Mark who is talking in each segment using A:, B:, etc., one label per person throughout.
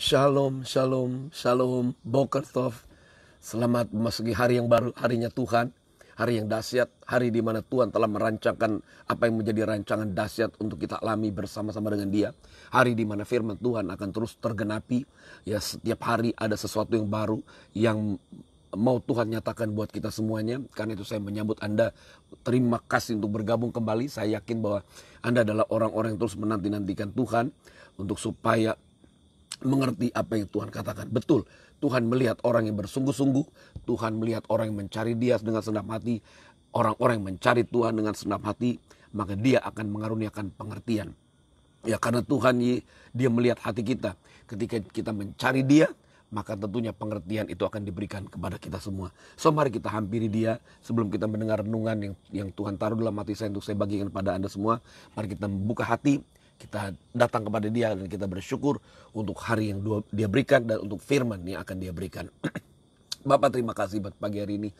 A: Shalom, shalom, shalom, boker Selamat memasuki hari yang baru, harinya Tuhan. Hari yang dahsyat, hari di mana Tuhan telah merancangkan apa yang menjadi rancangan dahsyat untuk kita alami bersama-sama dengan Dia. Hari di mana firman Tuhan akan terus tergenapi. Ya, setiap hari ada sesuatu yang baru yang mau Tuhan nyatakan buat kita semuanya. Karena itu saya menyambut Anda. Terima kasih untuk bergabung kembali. Saya yakin bahwa Anda adalah orang-orang yang terus menanti-nantikan Tuhan untuk supaya mengerti apa yang Tuhan katakan. Betul, Tuhan melihat orang yang bersungguh-sungguh, Tuhan melihat orang yang mencari dia dengan senap hati, orang-orang yang mencari Tuhan dengan senap hati, maka dia akan mengaruniakan pengertian. Ya karena Tuhan dia melihat hati kita. Ketika kita mencari dia, maka tentunya pengertian itu akan diberikan kepada kita semua. So mari kita hampiri dia sebelum kita mendengar renungan yang, yang Tuhan taruh dalam hati saya untuk saya bagikan kepada Anda semua. Mari kita membuka hati, kita datang kepada dia dan kita bersyukur untuk hari yang dia berikan dan untuk firman yang akan dia berikan. Bapak terima kasih buat pagi hari ini.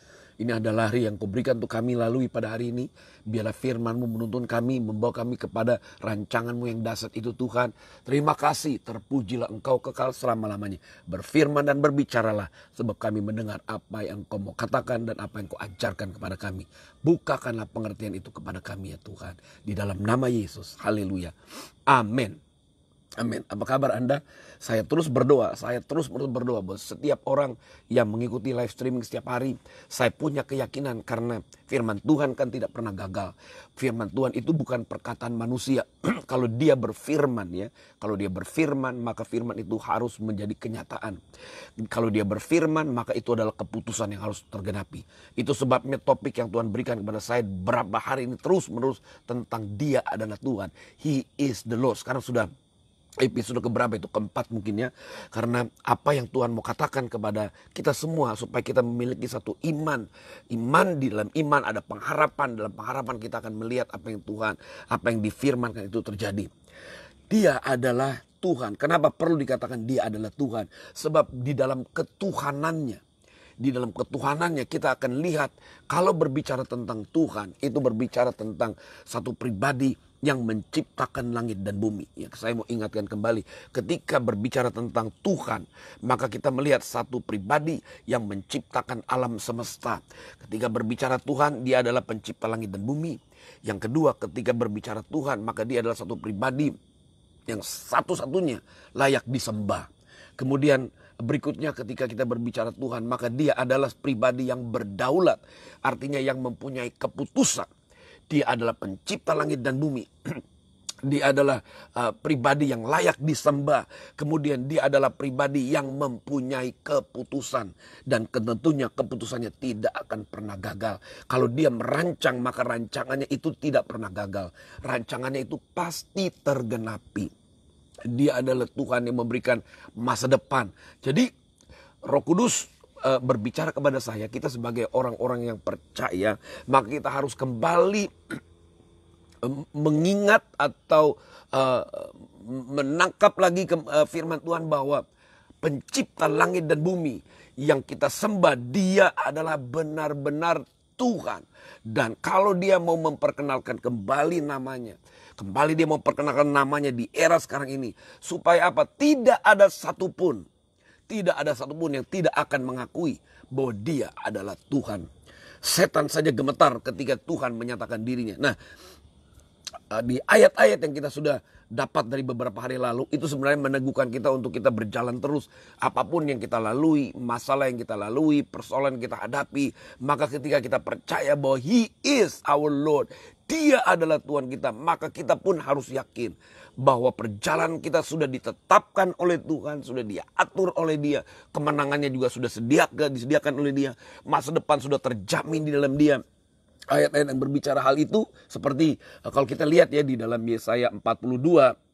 A: Ini adalah hari yang kau berikan untuk kami lalui pada hari ini. Biarlah firmanmu menuntun kami, membawa kami kepada rancanganmu yang dasar itu Tuhan. Terima kasih, terpujilah engkau kekal selama-lamanya. Berfirman dan berbicaralah, sebab kami mendengar apa yang Kau mau katakan dan apa yang kau ajarkan kepada kami. Bukakanlah pengertian itu kepada kami ya Tuhan. Di dalam nama Yesus, haleluya. Amin. Amin. Apa kabar Anda? Saya terus berdoa, saya terus berdoa buat setiap orang yang mengikuti live streaming setiap hari. Saya punya keyakinan karena firman Tuhan kan tidak pernah gagal. Firman Tuhan itu bukan perkataan manusia. kalau dia berfirman ya, kalau dia berfirman maka firman itu harus menjadi kenyataan. Kalau dia berfirman maka itu adalah keputusan yang harus tergenapi. Itu sebabnya topik yang Tuhan berikan kepada saya berapa hari ini terus-menerus tentang dia adalah Tuhan. He is the Lord. Sekarang sudah episode keberapa itu keempat mungkin ya karena apa yang Tuhan mau katakan kepada kita semua supaya kita memiliki satu iman iman di dalam iman ada pengharapan dalam pengharapan kita akan melihat apa yang Tuhan apa yang difirmankan itu terjadi dia adalah Tuhan kenapa perlu dikatakan dia adalah Tuhan sebab di dalam ketuhanannya di dalam ketuhanannya kita akan lihat kalau berbicara tentang Tuhan itu berbicara tentang satu pribadi yang menciptakan langit dan bumi. Ya, saya mau ingatkan kembali, ketika berbicara tentang Tuhan, maka kita melihat satu pribadi yang menciptakan alam semesta. Ketika berbicara Tuhan, dia adalah pencipta langit dan bumi. Yang kedua, ketika berbicara Tuhan, maka dia adalah satu pribadi yang satu-satunya layak disembah. Kemudian berikutnya ketika kita berbicara Tuhan, maka dia adalah pribadi yang berdaulat, artinya yang mempunyai keputusan dia adalah pencipta langit dan bumi. Dia adalah uh, pribadi yang layak disembah. Kemudian dia adalah pribadi yang mempunyai keputusan dan tentunya keputusannya tidak akan pernah gagal. Kalau dia merancang maka rancangannya itu tidak pernah gagal. Rancangannya itu pasti tergenapi. Dia adalah Tuhan yang memberikan masa depan. Jadi Roh Kudus Eh, berbicara kepada saya, kita sebagai orang-orang yang percaya, maka kita harus kembali mengingat atau eh, menangkap lagi ke, eh, firman Tuhan bahwa pencipta langit dan bumi yang kita sembah dia adalah benar-benar Tuhan. Dan kalau dia mau memperkenalkan kembali namanya. Kembali dia mau perkenalkan namanya di era sekarang ini. Supaya apa? Tidak ada satupun tidak ada satupun yang tidak akan mengakui bahwa dia adalah Tuhan. Setan saja gemetar ketika Tuhan menyatakan dirinya. Nah, eh, di ayat-ayat yang kita sudah dapat dari beberapa hari lalu itu sebenarnya meneguhkan kita untuk kita berjalan terus apapun yang kita lalui, masalah yang kita lalui, persoalan yang kita hadapi, maka ketika kita percaya bahwa he is our lord, dia adalah Tuhan kita, maka kita pun harus yakin bahwa perjalanan kita sudah ditetapkan oleh Tuhan, sudah diatur oleh Dia, kemenangannya juga sudah sediakan, disediakan oleh Dia, masa depan sudah terjamin di dalam Dia. Ayat-ayat yang berbicara hal itu seperti kalau kita lihat ya di dalam Yesaya 42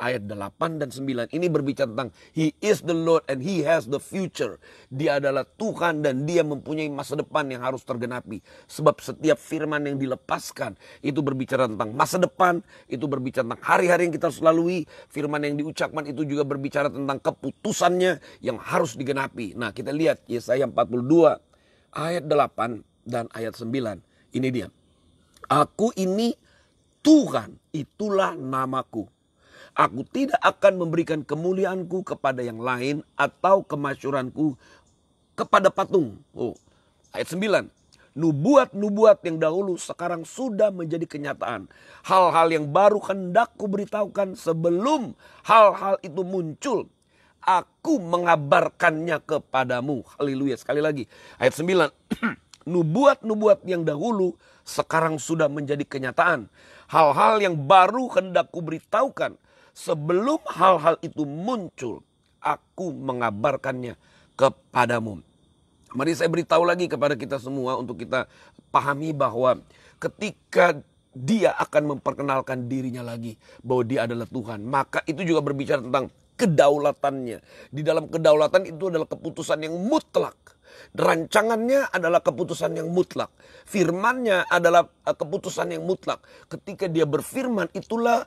A: ayat 8 dan 9 ini berbicara tentang He is the Lord and He has the future. Dia adalah Tuhan dan dia mempunyai masa depan yang harus tergenapi. Sebab setiap firman yang dilepaskan itu berbicara tentang masa depan, itu berbicara tentang hari-hari yang kita harus lalui. Firman yang diucapkan itu juga berbicara tentang keputusannya yang harus digenapi. Nah kita lihat Yesaya 42 ayat 8 dan ayat 9. Ini dia. Aku ini Tuhan, itulah namaku Aku tidak akan memberikan kemuliaanku kepada yang lain atau kemasyuranku kepada patung. Oh, ayat 9. Nubuat-nubuat yang dahulu sekarang sudah menjadi kenyataan. Hal-hal yang baru hendak beritahukan sebelum hal-hal itu muncul. Aku mengabarkannya kepadamu. Haleluya. Sekali lagi. Ayat 9 nubuat-nubuat yang dahulu sekarang sudah menjadi kenyataan. Hal-hal yang baru hendak beritahukan sebelum hal-hal itu muncul, aku mengabarkannya kepadamu. Mari saya beritahu lagi kepada kita semua untuk kita pahami bahwa ketika dia akan memperkenalkan dirinya lagi bahwa dia adalah Tuhan, maka itu juga berbicara tentang kedaulatannya. Di dalam kedaulatan itu adalah keputusan yang mutlak. Rancangannya adalah keputusan yang mutlak. Firmannya adalah eh, keputusan yang mutlak. Ketika dia berfirman itulah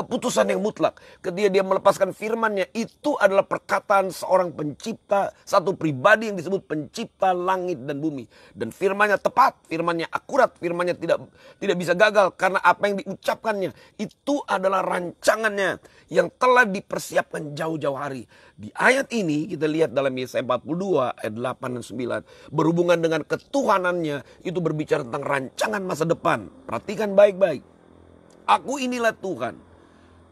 A: keputusan yang mutlak. Ketika dia melepaskan firmannya, itu adalah perkataan seorang pencipta, satu pribadi yang disebut pencipta langit dan bumi. Dan firmannya tepat, firmannya akurat, firmannya tidak tidak bisa gagal karena apa yang diucapkannya itu adalah rancangannya yang telah dipersiapkan jauh-jauh hari. Di ayat ini kita lihat dalam Yesaya 42 ayat 8 dan 9 berhubungan dengan ketuhanannya itu berbicara tentang rancangan masa depan. Perhatikan baik-baik. Aku inilah Tuhan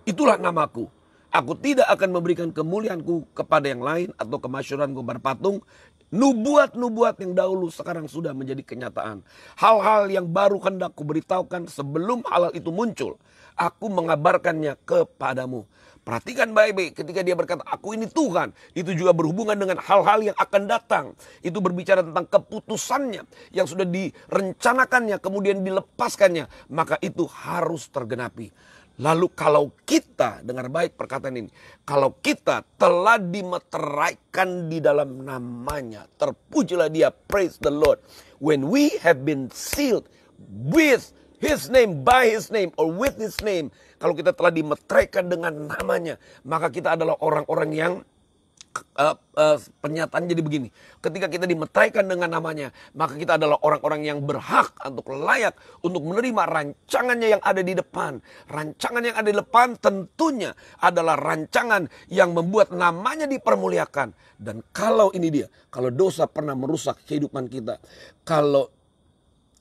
A: Itulah namaku. Aku tidak akan memberikan kemuliaanku kepada yang lain atau kemasyuranku berpatung. Nubuat-nubuat yang dahulu sekarang sudah menjadi kenyataan. Hal-hal yang baru hendak kuberitahukan sebelum halal itu muncul. Aku mengabarkannya kepadamu. Perhatikan baik-baik ketika dia berkata, aku ini Tuhan. Itu juga berhubungan dengan hal-hal yang akan datang. Itu berbicara tentang keputusannya yang sudah direncanakannya, kemudian dilepaskannya. Maka itu harus tergenapi. Lalu kalau kita dengar baik perkataan ini, kalau kita telah dimeteraikan di dalam namanya, terpujilah dia, praise the Lord. When we have been sealed with his name, by his name, or with his name, kalau kita telah dimeteraikan dengan namanya, maka kita adalah orang-orang yang uh, eh, uh, eh, pernyataan jadi begini. Ketika kita dimeteraikan dengan namanya, maka kita adalah orang-orang yang berhak untuk layak untuk menerima rancangannya yang ada di depan. Rancangan yang ada di depan tentunya adalah rancangan yang membuat namanya dipermuliakan. Dan kalau ini dia, kalau dosa pernah merusak kehidupan kita, kalau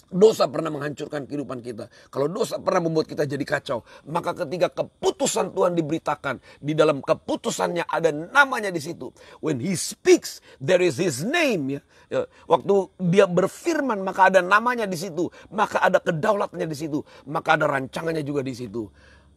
A: Dosa pernah menghancurkan kehidupan kita. Kalau dosa pernah membuat kita jadi kacau, maka ketika keputusan Tuhan diberitakan, di dalam keputusannya ada namanya di situ. When he speaks, there is his name ya. ya. Waktu dia berfirman, maka ada namanya di situ, maka ada kedaulatannya di situ, maka ada rancangannya juga di situ.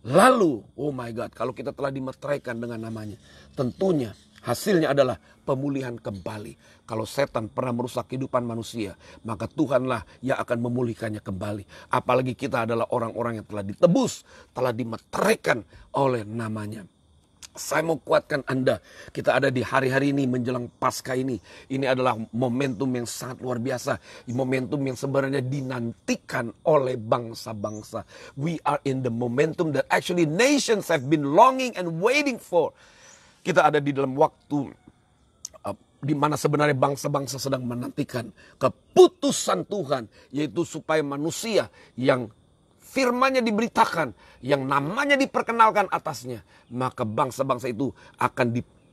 A: Lalu, oh my God, kalau kita telah dimeteraikan dengan namanya, tentunya Hasilnya adalah pemulihan kembali. Kalau setan pernah merusak kehidupan manusia, maka Tuhanlah yang akan memulihkannya kembali. Apalagi kita adalah orang-orang yang telah ditebus, telah dimeterikan oleh namanya. Saya mau kuatkan Anda. Kita ada di hari-hari ini menjelang pasca ini. Ini adalah momentum yang sangat luar biasa. Momentum yang sebenarnya dinantikan oleh bangsa-bangsa. We are in the momentum that actually nations have been longing and waiting for. Kita ada di dalam waktu uh, di mana sebenarnya bangsa-bangsa sedang menantikan keputusan Tuhan, yaitu supaya manusia yang firmannya diberitakan, yang namanya diperkenalkan atasnya, maka bangsa-bangsa itu akan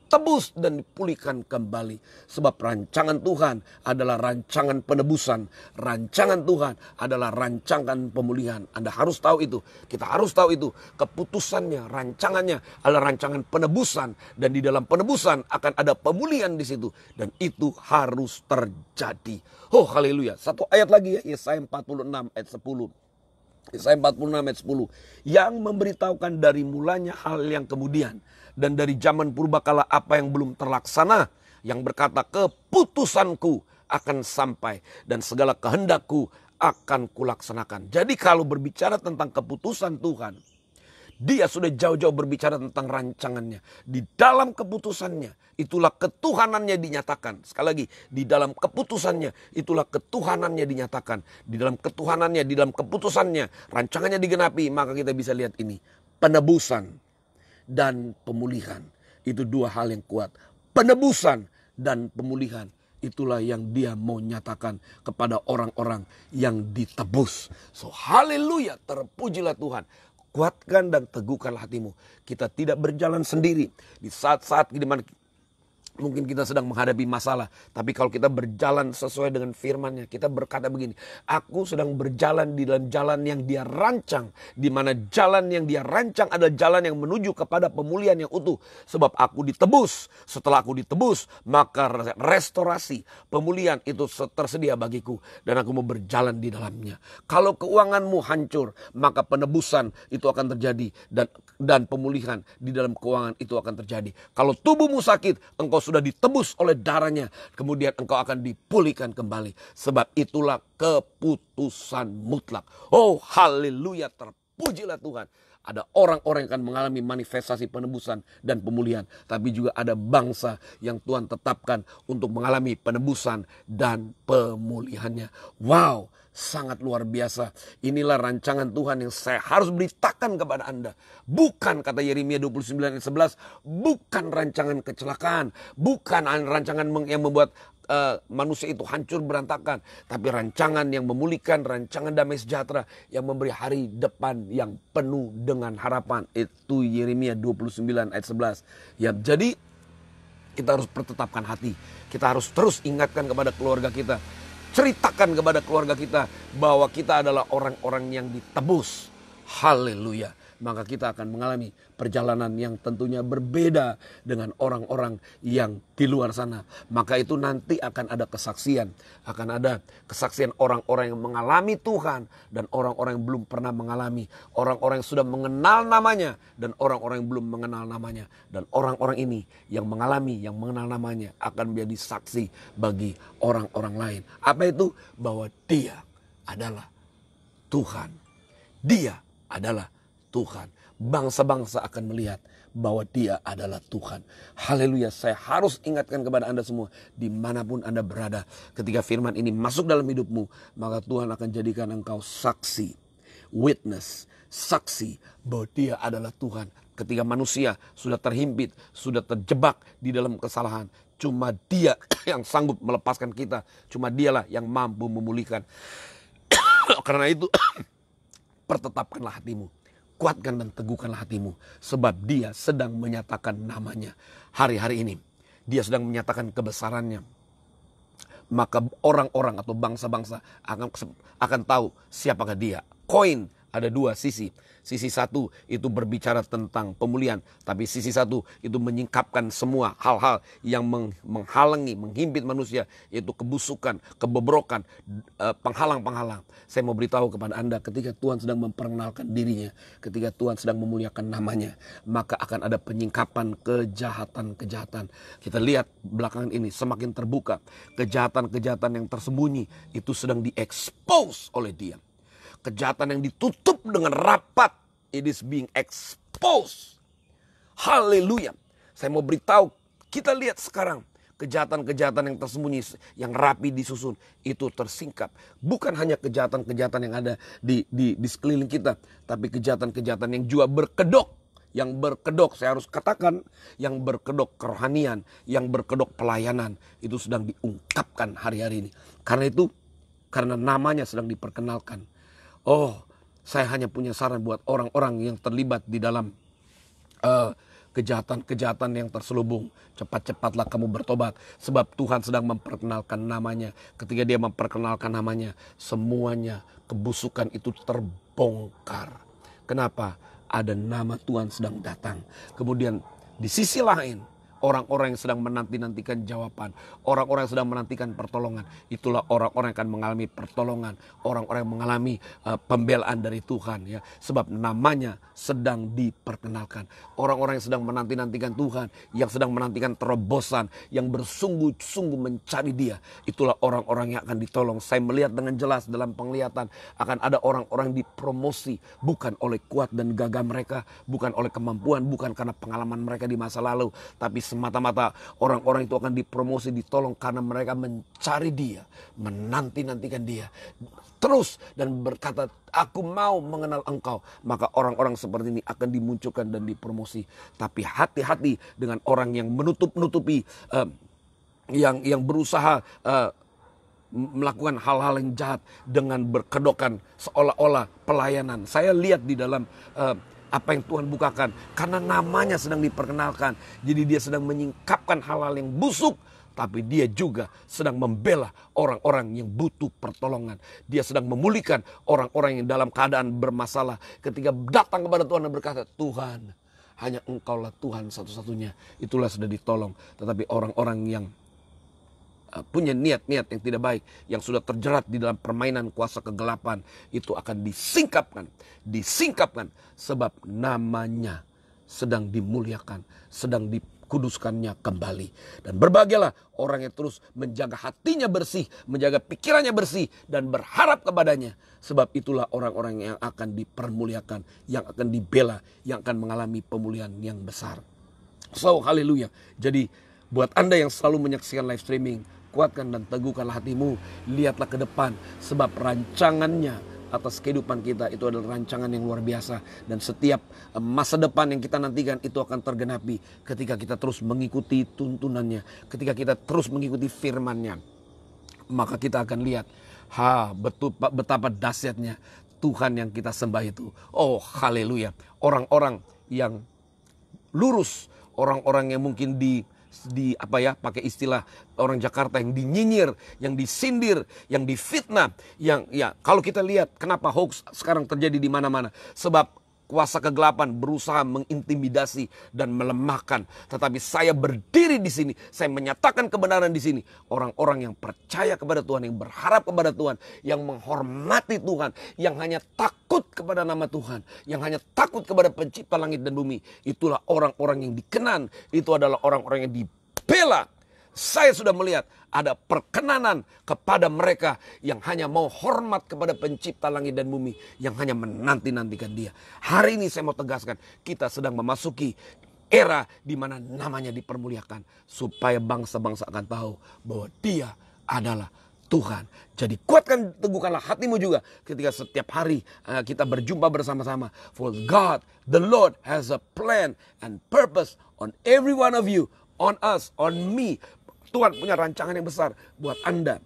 A: ditebus dan dipulihkan kembali. Sebab rancangan Tuhan adalah rancangan penebusan. Rancangan Tuhan adalah rancangan pemulihan. Anda harus tahu itu. Kita harus tahu itu. Keputusannya, rancangannya adalah rancangan penebusan. Dan di dalam penebusan akan ada pemulihan di situ. Dan itu harus terjadi. Oh haleluya. Satu ayat lagi ya. Yesaya 46 ayat 10. Yesaya 46 ayat 10. Yang memberitahukan dari mulanya hal yang kemudian dan dari zaman purba kala apa yang belum terlaksana yang berkata keputusanku akan sampai dan segala kehendakku akan kulaksanakan. Jadi kalau berbicara tentang keputusan Tuhan, dia sudah jauh-jauh berbicara tentang rancangannya. Di dalam keputusannya, itulah ketuhanannya dinyatakan. Sekali lagi, di dalam keputusannya, itulah ketuhanannya dinyatakan. Di dalam ketuhanannya, di dalam keputusannya, rancangannya digenapi, maka kita bisa lihat ini. Penebusan dan pemulihan. Itu dua hal yang kuat. Penebusan dan pemulihan. Itulah yang dia mau nyatakan kepada orang-orang yang ditebus. So haleluya terpujilah Tuhan. Kuatkan dan teguhkanlah hatimu. Kita tidak berjalan sendiri. Di saat-saat di mana Mungkin kita sedang menghadapi masalah, tapi kalau kita berjalan sesuai dengan Firmannya, kita berkata begini, aku sedang berjalan di dalam jalan yang dia rancang, di mana jalan yang dia rancang adalah jalan yang menuju kepada pemulihan yang utuh, sebab aku ditebus. Setelah aku ditebus, maka restorasi, pemulihan itu tersedia bagiku dan aku mau berjalan di dalamnya. Kalau keuanganmu hancur, maka penebusan itu akan terjadi dan dan pemulihan di dalam keuangan itu akan terjadi. Kalau tubuhmu sakit, engkau sudah ditebus oleh darahnya. Kemudian engkau akan dipulihkan kembali. Sebab itulah keputusan mutlak. Oh haleluya terpujilah Tuhan. Ada orang-orang yang akan mengalami manifestasi penebusan dan pemulihan. Tapi juga ada bangsa yang Tuhan tetapkan untuk mengalami penebusan dan pemulihannya. Wow, sangat luar biasa. Inilah rancangan Tuhan yang saya harus beritakan kepada Anda. Bukan kata Yeremia 29 ayat 11, bukan rancangan kecelakaan, bukan rancangan yang membuat uh, manusia itu hancur berantakan, tapi rancangan yang memulihkan, rancangan damai sejahtera yang memberi hari depan yang penuh dengan harapan. Itu Yeremia 29 ayat 11. Ya, jadi kita harus pertetapkan hati. Kita harus terus ingatkan kepada keluarga kita ceritakan kepada keluarga kita bahwa kita adalah orang-orang yang ditebus. Haleluya maka kita akan mengalami perjalanan yang tentunya berbeda dengan orang-orang yang di luar sana. Maka itu nanti akan ada kesaksian, akan ada kesaksian orang-orang yang mengalami Tuhan dan orang-orang yang belum pernah mengalami, orang-orang yang sudah mengenal namanya dan orang-orang yang belum mengenal namanya dan orang-orang ini yang mengalami, yang mengenal namanya akan menjadi saksi bagi orang-orang lain. Apa itu? Bahwa dia adalah Tuhan. Dia adalah Tuhan. Bangsa-bangsa akan melihat bahwa dia adalah Tuhan. Haleluya, saya harus ingatkan kepada Anda semua, dimanapun Anda berada, ketika firman ini masuk dalam hidupmu, maka Tuhan akan jadikan engkau saksi, witness, saksi bahwa dia adalah Tuhan. Ketika manusia sudah terhimpit, sudah terjebak di dalam kesalahan, cuma dia yang sanggup melepaskan kita, cuma dialah yang mampu memulihkan. Karena itu, pertetapkanlah hatimu kuatkan dan teguhkanlah hatimu. Sebab dia sedang menyatakan namanya. Hari-hari ini dia sedang menyatakan kebesarannya. Maka orang-orang atau bangsa-bangsa akan, akan tahu siapakah dia. Koin ada dua sisi. Sisi satu itu berbicara tentang pemulihan, tapi sisi satu itu menyingkapkan semua hal-hal yang menghalangi, menghimpit manusia, yaitu kebusukan, kebobrokan, eh, penghalang-penghalang. Saya mau beritahu kepada Anda, ketika Tuhan sedang memperkenalkan dirinya, ketika Tuhan sedang memuliakan namanya, maka akan ada penyingkapan kejahatan-kejahatan. Kita lihat belakangan ini semakin terbuka, kejahatan-kejahatan yang tersembunyi itu sedang diekspos oleh dia Kejahatan yang ditutup dengan rapat. It is being exposed. Haleluya. Saya mau beritahu, kita lihat sekarang kejahatan-kejahatan yang tersembunyi, yang rapi disusun, itu tersingkap. Bukan hanya kejahatan-kejahatan yang ada di, di, di sekeliling kita, tapi kejahatan-kejahatan yang juga berkedok. Yang berkedok, saya harus katakan, yang berkedok kerohanian, yang berkedok pelayanan, itu sedang diungkapkan hari-hari ini. Karena itu, karena namanya sedang diperkenalkan Oh, saya hanya punya saran buat orang-orang yang terlibat di dalam kejahatan kejahatan-kejahatan yang terselubung. Cepat-cepatlah kamu bertobat. Sebab Tuhan sedang memperkenalkan namanya. Ketika dia memperkenalkan namanya, semuanya kebusukan itu terbongkar. Kenapa? Ada nama Tuhan sedang datang. Kemudian di sisi lain, Orang-orang yang sedang menanti-nantikan jawaban. Orang-orang yang sedang menantikan pertolongan. Itulah orang-orang yang akan mengalami pertolongan. Orang-orang yang mengalami uh, pembelaan dari Tuhan. ya Sebab namanya sedang diperkenalkan. Orang-orang yang sedang menanti-nantikan Tuhan. Yang sedang menantikan terobosan. Yang bersungguh-sungguh mencari dia. Itulah orang-orang yang akan ditolong. Saya melihat dengan jelas dalam penglihatan. Akan ada orang-orang dipromosi. Bukan oleh kuat dan gagah mereka. Bukan oleh kemampuan. Bukan karena pengalaman mereka di masa lalu. Tapi semata-mata orang-orang itu akan dipromosi, ditolong karena mereka mencari dia, menanti-nantikan dia. Terus dan berkata, aku mau mengenal engkau. Maka orang-orang seperti ini akan dimunculkan dan dipromosi. Tapi hati-hati dengan orang yang menutup-nutupi, eh, yang, yang berusaha... Eh, melakukan hal-hal yang jahat dengan berkedokan seolah-olah pelayanan. Saya lihat di dalam uh, apa yang Tuhan bukakan karena namanya sedang diperkenalkan. Jadi dia sedang menyingkapkan hal-hal yang busuk tapi dia juga sedang membela orang-orang yang butuh pertolongan. Dia sedang memulihkan orang-orang yang dalam keadaan bermasalah ketika datang kepada Tuhan dan berkata, "Tuhan, hanya Engkaulah Tuhan satu-satunya." Itulah sudah ditolong. Tetapi orang-orang yang Eh, punya niat-niat yang tidak baik, yang sudah terjerat di dalam permainan kuasa kegelapan, itu akan disingkapkan, disingkapkan sebab namanya sedang dimuliakan, sedang dikuduskannya kembali. Dan berbahagialah orang yang terus menjaga hatinya bersih, menjaga pikirannya bersih, dan berharap kepadanya. Sebab itulah orang-orang yang akan dipermuliakan, yang akan dibela, yang akan mengalami pemulihan yang besar. So, haleluya. Jadi, buat Anda yang selalu menyaksikan live streaming, Kuatkan dan teguhkanlah hatimu. Lihatlah ke depan sebab rancangannya atas kehidupan kita itu adalah rancangan yang luar biasa dan setiap eh, masa depan yang kita nantikan itu akan tergenapi ketika kita terus mengikuti tuntunannya, ketika kita terus mengikuti FirmanNya Maka kita akan lihat ha betul betapa dahsyatnya Tuhan yang kita sembah itu. Oh, haleluya. Orang-orang yang lurus, orang-orang yang mungkin di di apa ya pakai istilah orang Jakarta yang dinyinyir, yang disindir, yang difitnah, yang ya kalau kita lihat kenapa hoax sekarang terjadi di mana-mana sebab kuasa kegelapan berusaha mengintimidasi dan melemahkan. Tetapi saya berdiri di sini, saya menyatakan kebenaran di sini. Orang-orang yang percaya kepada Tuhan, yang berharap kepada Tuhan, yang menghormati Tuhan, yang hanya takut kepada nama Tuhan, yang hanya takut kepada pencipta langit dan bumi. Itulah orang-orang yang dikenan, itu adalah orang-orang yang dibela saya sudah melihat ada perkenanan kepada mereka yang hanya mau hormat kepada pencipta langit dan bumi. Yang hanya menanti-nantikan dia. Hari ini saya mau tegaskan kita sedang memasuki era di mana namanya dipermuliakan. Supaya bangsa-bangsa akan tahu bahwa dia adalah Tuhan. Jadi kuatkan teguhkanlah hatimu juga ketika setiap hari eh, kita berjumpa bersama-sama. For God, the Lord has a plan and purpose on every one of you, on us, on me Tuhan punya rancangan yang besar buat Anda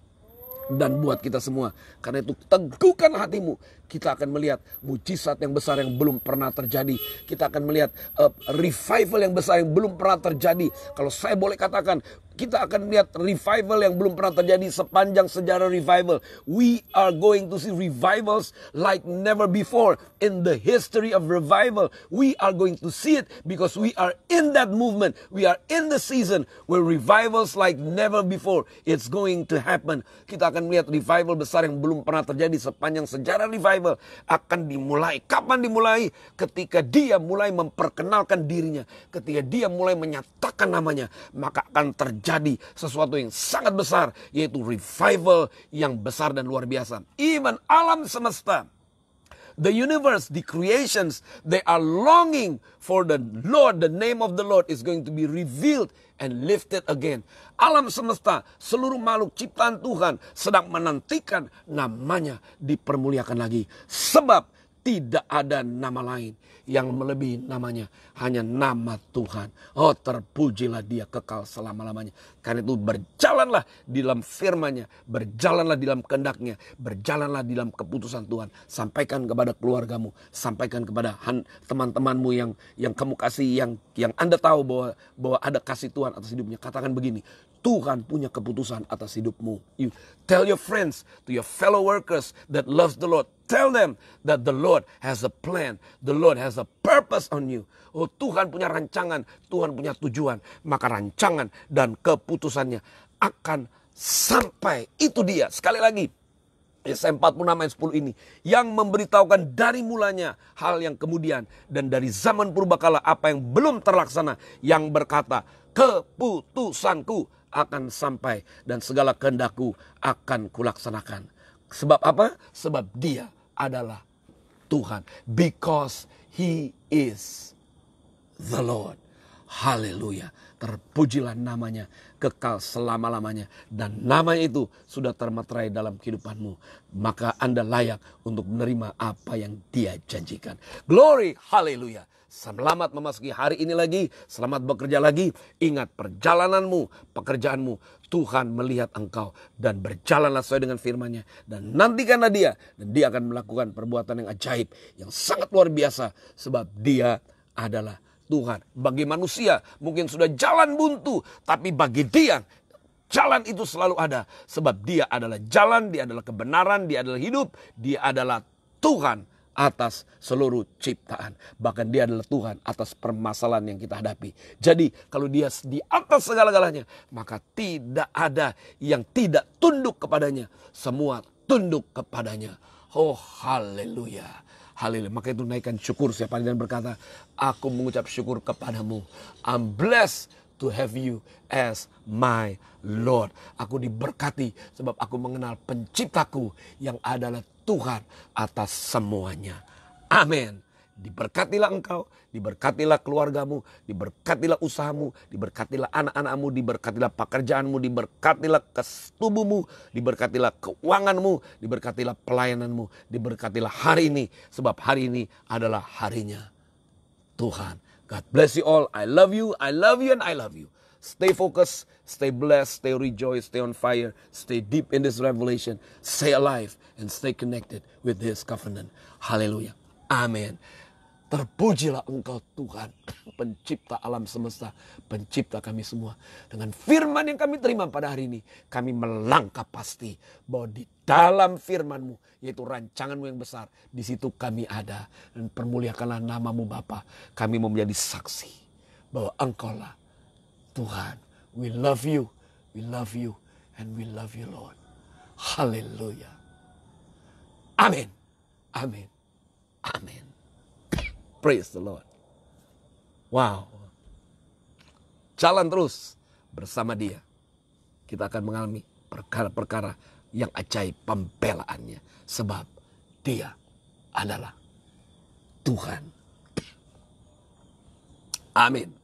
A: dan buat kita semua. Karena itu teguhkan hatimu, kita akan melihat mujizat yang besar yang belum pernah terjadi. Kita akan melihat uh, revival yang besar yang belum pernah terjadi. Kalau saya boleh katakan, kita akan melihat revival yang belum pernah terjadi sepanjang sejarah revival. We are going to see revivals like never before in the history of revival. We are going to see it because we are in that movement. We are in the season where revivals like never before it's going to happen. Kita akan melihat revival besar yang belum pernah terjadi sepanjang sejarah revival revival akan dimulai. Kapan dimulai? Ketika dia mulai memperkenalkan dirinya, ketika dia mulai menyatakan namanya, maka akan terjadi sesuatu yang sangat besar yaitu revival yang besar dan luar biasa. Even alam semesta the universe, the creations, they are longing for the Lord. The name of the Lord is going to be revealed and lifted again. Alam semesta, seluruh makhluk ciptaan Tuhan sedang menantikan namanya dipermuliakan lagi. Sebab tidak ada nama lain yang melebihi namanya. Hanya nama Tuhan. Oh terpujilah dia kekal selama-lamanya. Karena itu berjalanlah di dalam nya Berjalanlah di dalam kendaknya. Berjalanlah di dalam keputusan Tuhan. Sampaikan kepada keluargamu. Sampaikan kepada teman-temanmu yang yang kamu kasih. Yang yang anda tahu bahwa, bahwa ada kasih Tuhan atas hidupnya. Katakan begini. Tuhan punya keputusan atas hidupmu. You tell your friends, to your fellow workers that loves the Lord. Tell them that the Lord has a plan. The Lord has a purpose on you. Oh Tuhan punya rancangan, Tuhan punya tujuan. Maka rancangan dan keputusannya akan sampai. Itu dia. Sekali lagi, Yesaya 46 ayat 10 ini yang memberitahukan dari mulanya hal yang kemudian dan dari zaman purbakala apa yang belum terlaksana yang berkata keputusanku akan sampai dan segala kehendakku akan kulaksanakan. Sebab apa? Sebab dia adalah Tuhan. Because he is the Lord. Haleluya. Terpujilah namanya kekal selama-lamanya. Dan nama itu sudah termeterai dalam kehidupanmu. Maka Anda layak untuk menerima apa yang dia janjikan. Glory, haleluya. Selamat memasuki hari ini lagi. Selamat bekerja lagi. Ingat perjalananmu, pekerjaanmu. Tuhan melihat engkau dan berjalanlah sesuai dengan firman-Nya dan nantikanlah dia dan dia akan melakukan perbuatan yang ajaib yang sangat luar biasa sebab dia adalah Tuhan. Bagi manusia mungkin sudah jalan buntu tapi bagi dia jalan itu selalu ada sebab dia adalah jalan, dia adalah kebenaran, dia adalah hidup, dia adalah Tuhan atas seluruh ciptaan. Bahkan dia adalah Tuhan atas permasalahan yang kita hadapi. Jadi kalau dia di atas segala-galanya, maka tidak ada yang tidak tunduk kepadanya. Semua tunduk kepadanya. Oh haleluya. Haleluya. Maka itu naikkan syukur siapa dan berkata, aku mengucap syukur kepadamu. I'm blessed to have you as my Lord. Aku diberkati sebab aku mengenal penciptaku yang adalah Tuhan atas semuanya. Amin. Diberkatilah engkau, diberkatilah keluargamu, diberkatilah usahamu, diberkatilah anak-anakmu, diberkatilah pekerjaanmu, diberkatilah tubuhmu, diberkatilah keuanganmu, diberkatilah pelayananmu, diberkatilah hari ini. Sebab hari ini adalah harinya Tuhan. God bless you all. I love you, I love you, and I love you. Stay focused, stay blessed, stay rejoiced, stay on fire, stay deep in this revelation, stay alive, and stay connected with this covenant. Haleluya. amen. Terpujilah engkau Tuhan, pencipta alam semesta, pencipta kami semua. Dengan firman yang kami terima pada hari ini, kami melangkah pasti bahwa di dalam firmanmu, yaitu rancanganmu yang besar, di situ kami ada. Dan permuliakanlah namamu Bapa. kami mau menjadi saksi bahwa lah. Tuhan, we love you, we love you, and we love you Lord. Haleluya. Amin. Amin. Amin. Praise the Lord. Wow. Jalan terus bersama dia. Kita akan mengalami perkara-perkara yang ajaib pembelaannya. Sebab dia adalah Tuhan. Amin.